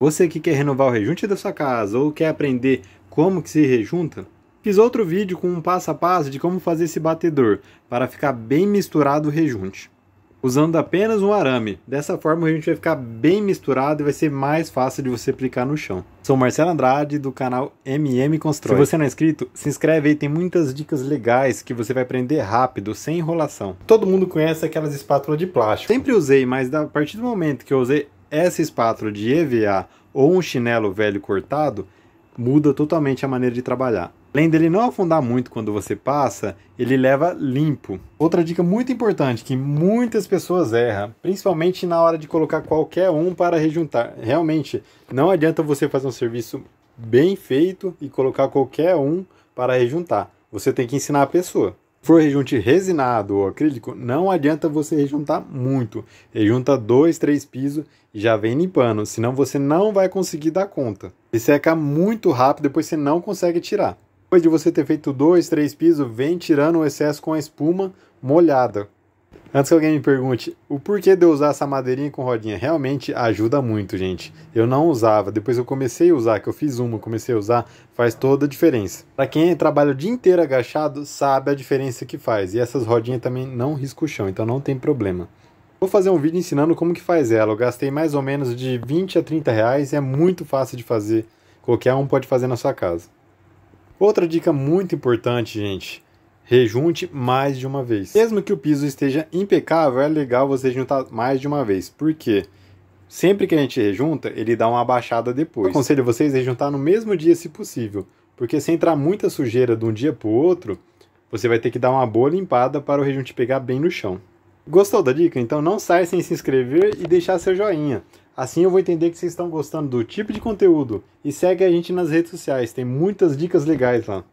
Você que quer renovar o rejunte da sua casa ou quer aprender como que se rejunta, fiz outro vídeo com um passo a passo de como fazer esse batedor para ficar bem misturado o rejunte, usando apenas um arame. Dessa forma o rejunte vai ficar bem misturado e vai ser mais fácil de você aplicar no chão. Sou Marcelo Andrade do canal MM Constrói. Se você não é inscrito, se inscreve aí, tem muitas dicas legais que você vai aprender rápido, sem enrolação. Todo mundo conhece aquelas espátulas de plástico. Sempre usei, mas a partir do momento que eu usei essa espátula de EVA ou um chinelo velho cortado muda totalmente a maneira de trabalhar. Além dele não afundar muito quando você passa, ele leva limpo. Outra dica muito importante que muitas pessoas erram, principalmente na hora de colocar qualquer um para rejuntar. Realmente, não adianta você fazer um serviço bem feito e colocar qualquer um para rejuntar. Você tem que ensinar a pessoa for rejunte resinado ou acrílico, não adianta você rejuntar muito. Rejunta dois, três pisos e já vem limpando, senão você não vai conseguir dar conta. E seca muito rápido, depois você não consegue tirar. Depois de você ter feito dois, três pisos, vem tirando o excesso com a espuma molhada. Antes que alguém me pergunte o porquê de eu usar essa madeirinha com rodinha, realmente ajuda muito, gente. Eu não usava, depois eu comecei a usar, que eu fiz uma, comecei a usar, faz toda a diferença. Para quem trabalha o dia inteiro agachado, sabe a diferença que faz. E essas rodinhas também não riscam o chão, então não tem problema. Vou fazer um vídeo ensinando como que faz ela. Eu gastei mais ou menos de 20 a 30 reais e é muito fácil de fazer. Qualquer um pode fazer na sua casa. Outra dica muito importante, gente Rejunte mais de uma vez. Mesmo que o piso esteja impecável, é legal você juntar mais de uma vez. Por quê? Sempre que a gente rejunta, ele dá uma baixada depois. Eu aconselho vocês a juntar no mesmo dia, se possível, porque se entrar muita sujeira de um dia para o outro, você vai ter que dar uma boa limpada para o rejunte pegar bem no chão. Gostou da dica? Então não sai sem se inscrever e deixar seu joinha. Assim eu vou entender que vocês estão gostando do tipo de conteúdo. E segue a gente nas redes sociais, tem muitas dicas legais lá.